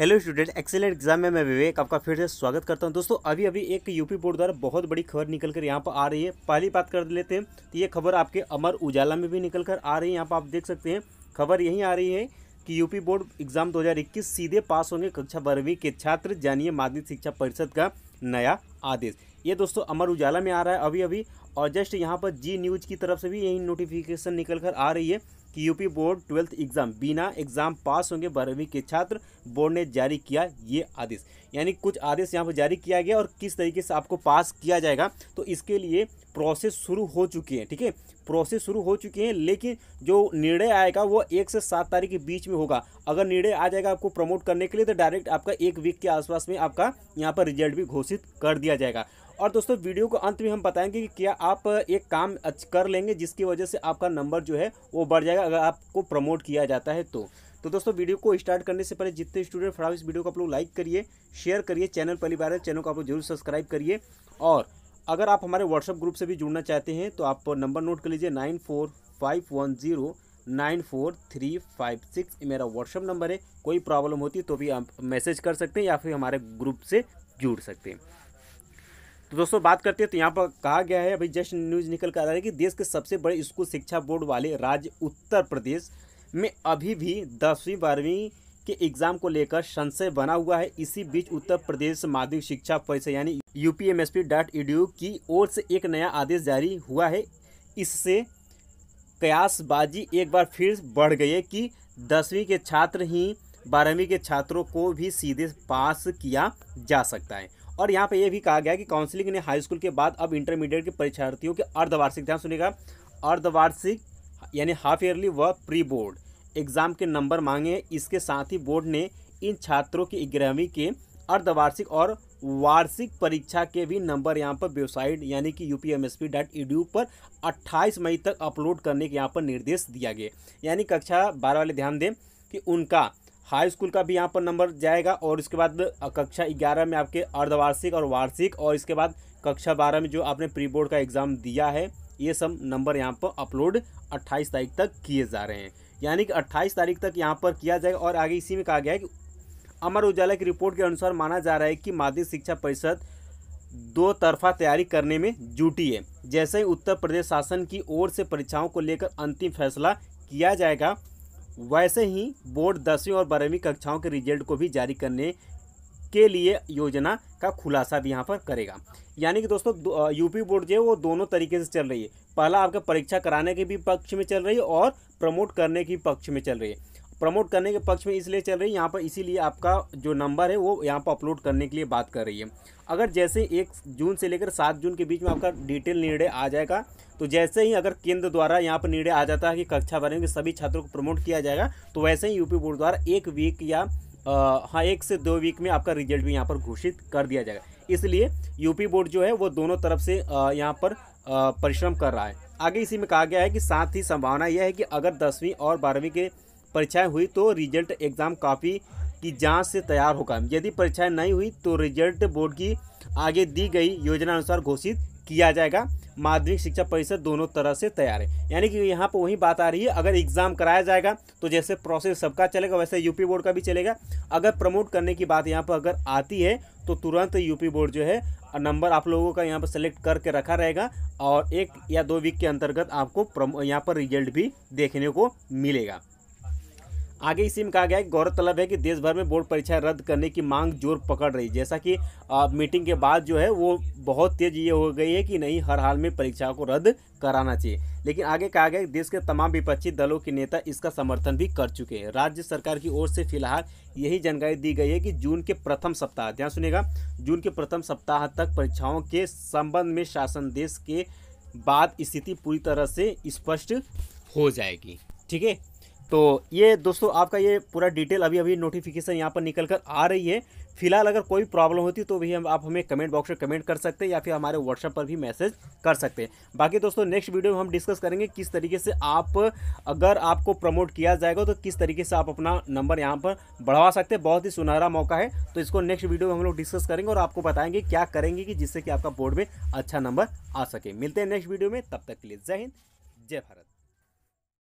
hello student excellent exam में मैं विवेक आपका फिर से स्वागत करता हूं दोस्तों अभी अभी एक यूपी बोर्ड द्वारा बहुत बड़ी खबर निकल कर यहाँ पर आ रही है पहली बात कर लेते हैं तो ये खबर आपके अमर उजाला में भी निकल कर आ रही है यहाँ पर आप देख सकते हैं खबर यही आ रही है कि यूपी बोर्ड एग्जाम दो सीधे पास होंगे कक्षा बारहवीं के छात्र जानिए माध्यमिक शिक्षा परिषद का नया आदेश ये दोस्तों अमर उजाला में आ रहा है अभी अभी और जस्ट यहाँ पर जी न्यूज़ की तरफ से भी यही नोटिफिकेशन निकल कर आ रही है कि यूपी बोर्ड ट्वेल्थ एग्ज़ाम बिना एग्ज़ाम पास होंगे बारहवीं के छात्र बोर्ड ने जारी किया ये आदेश यानी कुछ आदेश यहाँ पर जारी किया गया और किस तरीके से आपको पास किया जाएगा तो इसके लिए प्रोसेस शुरू हो चुकी है ठीक है प्रोसेस शुरू हो चुकी है लेकिन जो निर्णय आएगा वो एक से सात तारीख के बीच में होगा अगर निर्णय आ जाएगा आपको प्रमोट करने के लिए तो डायरेक्ट आपका एक वीक के आसपास में आपका यहाँ पर रिजल्ट भी घोषित कर दिया जाएगा और दोस्तों वीडियो को अंत में हम बताएंगे कि क्या आप एक काम कर लेंगे जिसकी वजह से आपका नंबर जो है वो बढ़ जाएगा अगर आपको प्रमोट किया जाता है तो तो दोस्तों वीडियो को स्टार्ट करने से पहले जितने स्टूडेंट फटाफ इस वीडियो को आप लोग लाइक करिए शेयर करिए चैनल पहली बार है चैनल को आप लोग जरूर सब्सक्राइब करिए और अगर आप हमारे व्हाट्सअप ग्रुप से भी जुड़ना चाहते हैं तो आप नंबर नोट कर लीजिए nine four five one zero nine four three five six मेरा व्हाट्सअप नंबर है कोई प्रॉब्लम होती है तो भी आप मैसेज कर सकते हैं या फिर हमारे ग्रुप से जुड़ सकते हैं तो दोस्तों बात करते हैं तो यहाँ पर कहा गया है अभी जस्ट न्यूज निकल कर आ रहा है कि देश के सबसे बड़े स्कूल शिक्षा बोर्ड वाले राज्य उत्तर प्रदेश में अभी भी दसवीं बारहवीं के एग्जाम को लेकर संशय बना हुआ है इसी बीच उत्तर प्रदेश माध्यमिक शिक्षा परिषद यानी यू e की ओर से एक नया आदेश जारी हुआ है इससे कयासबाजी एक बार फिर बढ़ गई है कि दसवीं के छात्र ही बारहवीं के छात्रों को भी सीधे पास किया जा सकता है और यहाँ पे ये भी कहा गया कि काउंसलिंग ने हाई स्कूल के बाद अब इंटरमीडिएट के परीक्षार्थियों के अर्धवार्षिक ध्यान सुनेगा अर्धवार्षिक यानी हाफ ईयरली व प्री बोर्ड एग्ज़ाम के नंबर मांगे इसके साथ ही बोर्ड ने इन छात्रों की ग्यारहवीं के अर्धवार्षिक और वार्षिक परीक्षा के भी नंबर यहाँ पर वेबसाइट यानी कि यू e पर अट्ठाईस मई तक अपलोड करने के यहाँ पर निर्देश दिया गया यानी कक्षा बारह वाले ध्यान दें कि उनका हाई स्कूल का भी यहाँ पर नंबर जाएगा और उसके बाद कक्षा ग्यारह में आपके अर्धवार्षिक और वार्षिक और इसके बाद कक्षा बारह में जो आपने प्री बोर्ड का एग्ज़ाम दिया है ये सब नंबर यहाँ पर अपलोड 28 तारीख तक किए जा रहे हैं यानी कि 28 तारीख तक यहाँ पर किया जाएगा और आगे इसी में कहा गया है कि अमर उजाला की रिपोर्ट के अनुसार माना जा रहा है कि माध्यमिक शिक्षा परिषद दो तरफा तैयारी करने में जुटी है जैसे ही उत्तर प्रदेश शासन की ओर से परीक्षाओं को लेकर अंतिम फैसला किया जाएगा वैसे ही बोर्ड दसवीं और बारहवीं कक्षाओं के रिजल्ट को भी जारी करने के लिए योजना का खुलासा भी यहाँ पर करेगा यानी कि दोस्तों यूपी बोर्ड जो है वो दोनों तरीके से चल रही है पहला आपका परीक्षा कराने के भी पक्ष में चल रही है और प्रमोट करने के पक्ष में चल रही है प्रमोट करने के पक्ष में इसलिए चल रही है यहाँ पर इसीलिए आपका जो नंबर है वो यहाँ पर अपलोड करने के लिए बात कर रही है अगर जैसे एक जून से लेकर सात जून के बीच में आपका डिटेल निर्णय आ जाएगा तो जैसे ही अगर केंद्र द्वारा यहाँ पर निर्णय आ जाता है कि कक्षा बारहवीं सभी छात्रों को प्रमोट किया जाएगा तो वैसे ही यूपी बोर्ड द्वारा एक वीक या आ, हाँ एक से दो वीक में आपका रिजल्ट भी यहाँ पर घोषित कर दिया जाएगा इसलिए यूपी बोर्ड जो है वो दोनों तरफ से यहाँ पर परिश्रम कर रहा है आगे इसी में कहा गया है कि साथ ही संभावना यह है कि अगर दसवीं और बारहवीं के परीक्षाएं हुई तो रिजल्ट एग्ज़ाम काफ़ी की जांच से तैयार होगा यदि परीक्षाएं नहीं हुई तो रिजल्ट बोर्ड की आगे दी गई योजना अनुसार घोषित किया जाएगा माध्यमिक शिक्षा परिषद दोनों तरह से तैयार है यानी कि यहाँ पर वही बात आ रही है अगर एग्ज़ाम कराया जाएगा तो जैसे प्रोसेस सबका चलेगा वैसे यूपी बोर्ड का भी चलेगा अगर प्रमोट करने की बात यहाँ पर अगर आती है तो तुरंत यूपी बोर्ड जो है नंबर आप लोगों का यहाँ पर सेलेक्ट करके रखा रहेगा और एक या दो वीक के अंतर्गत आपको यहाँ पर रिजल्ट भी देखने को मिलेगा आगे इसी में कहा गया है गौरतलब है कि देश भर में बोर्ड परीक्षा रद्द करने की मांग जोर पकड़ रही जैसा कि आ, मीटिंग के बाद जो है वो बहुत तेज ये हो गई है कि नहीं हर हाल में परीक्षाओं को रद्द कराना चाहिए लेकिन आगे कहा गया देश के तमाम विपक्षी दलों के नेता इसका समर्थन भी कर चुके हैं राज्य सरकार की ओर से फिलहाल यही जानकारी दी गई है कि जून के प्रथम सप्ताह ध्यान सुनेगा जून के प्रथम सप्ताह तक परीक्षाओं के संबंध में शासन देश के बाद स्थिति पूरी तरह से स्पष्ट हो जाएगी ठीक है तो ये दोस्तों आपका ये पूरा डिटेल अभी अभी नोटिफिकेशन यहाँ पर निकल कर आ रही है फिलहाल अगर कोई प्रॉब्लम होती तो भी हम आप हमें कमेंट बॉक्स में कमेंट कर सकते हैं या फिर हमारे व्हाट्सएप पर भी मैसेज कर सकते हैं बाकी दोस्तों नेक्स्ट वीडियो में हम डिस्कस करेंगे किस तरीके से आप अगर आपको प्रमोट किया जाएगा तो किस तरीके से आप अपना नंबर यहाँ पर बढ़वा सकते हैं बहुत ही सुनहरा मौका है तो इसको नेक्स्ट वीडियो में हम लोग डिस्कस करेंगे और आपको बताएंगे क्या करेंगे कि जिससे कि आपका बोर्ड में अच्छा नंबर आ सके मिलते हैं नेक्स्ट वीडियो में तब तक के लिए जय हिंद जय भारत